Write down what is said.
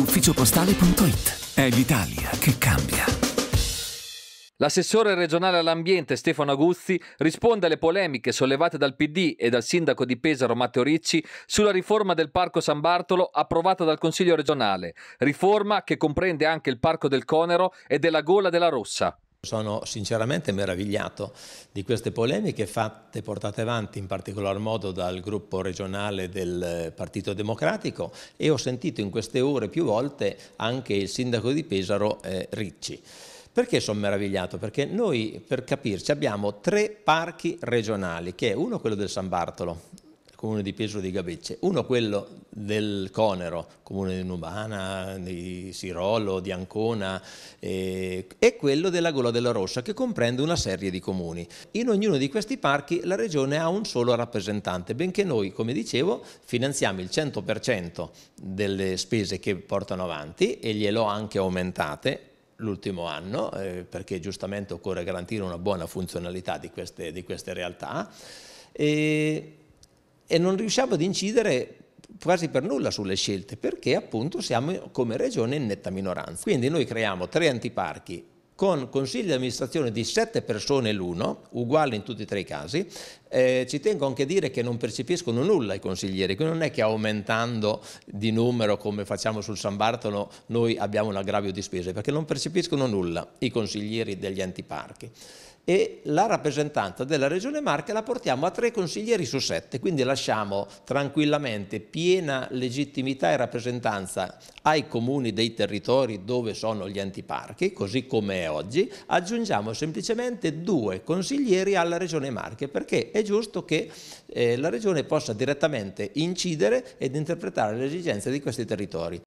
ufficiopostale.it. È l'Italia che cambia. L'assessore regionale all'ambiente Stefano Aguzzi risponde alle polemiche sollevate dal PD e dal sindaco di Pesaro Matteo Ricci sulla riforma del Parco San Bartolo approvata dal Consiglio regionale, riforma che comprende anche il Parco del Conero e della Gola della Rossa. Sono sinceramente meravigliato di queste polemiche fatte, portate avanti in particolar modo dal gruppo regionale del Partito Democratico e ho sentito in queste ore più volte anche il sindaco di Pesaro eh, Ricci. Perché sono meravigliato? Perché noi, per capirci, abbiamo tre parchi regionali, che è uno quello del San Bartolo, comune di Pesaro di Gabecce, uno quello del Conero, comune di Nubana, di Sirolo, di Ancona eh, e quello della Gola della Rossa che comprende una serie di comuni. In ognuno di questi parchi la regione ha un solo rappresentante, benché noi, come dicevo, finanziamo il 100% delle spese che portano avanti e glielo anche aumentate l'ultimo anno, eh, perché giustamente occorre garantire una buona funzionalità di queste, di queste realtà. E, e non riusciamo ad incidere quasi per nulla sulle scelte perché appunto siamo come regione in netta minoranza. Quindi noi creiamo tre antiparchi con consigli di amministrazione di sette persone l'uno, uguale in tutti e tre i casi, eh, ci tengo anche a dire che non percepiscono nulla i consiglieri, quindi non è che aumentando di numero come facciamo sul San Bartolo noi abbiamo un aggravio di spese, perché non percepiscono nulla i consiglieri degli antiparchi e la rappresentanza della Regione Marche la portiamo a tre consiglieri su sette, quindi lasciamo tranquillamente piena legittimità e rappresentanza ai comuni dei territori dove sono gli antiparchi, così come è oggi, aggiungiamo semplicemente due consiglieri alla Regione Marche, perché è giusto che eh, la Regione possa direttamente incidere ed interpretare le esigenze di questi territori.